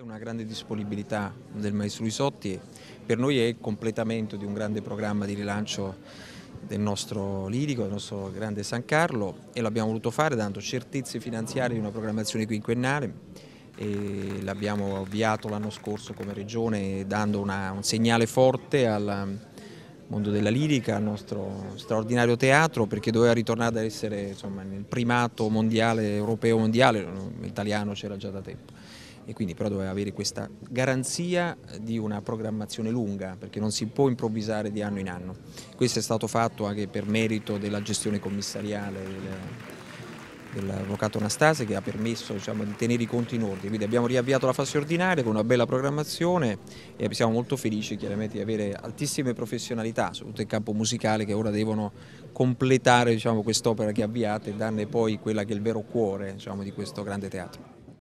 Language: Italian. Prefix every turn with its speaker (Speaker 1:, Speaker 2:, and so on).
Speaker 1: È una grande disponibilità del maestro Isotti, per noi è il completamento di un grande programma di rilancio del nostro lirico, del nostro grande San Carlo e l'abbiamo voluto fare dando certezze finanziarie di una programmazione quinquennale l'abbiamo avviato l'anno scorso come regione dando una, un segnale forte alla mondo della lirica, al nostro straordinario teatro perché doveva ritornare ad essere insomma, nel primato mondiale, europeo mondiale, l'italiano c'era già da tempo e quindi però doveva avere questa garanzia di una programmazione lunga perché non si può improvvisare di anno in anno. Questo è stato fatto anche per merito della gestione commissariale. Delle dell'avvocato Anastasi che ha permesso diciamo, di tenere i conti in ordine, quindi abbiamo riavviato la fase ordinaria con una bella programmazione e siamo molto felici chiaramente di avere altissime professionalità, soprattutto in campo musicale che ora devono completare diciamo, quest'opera che avviate e darne poi quella che è il vero cuore diciamo, di questo grande teatro.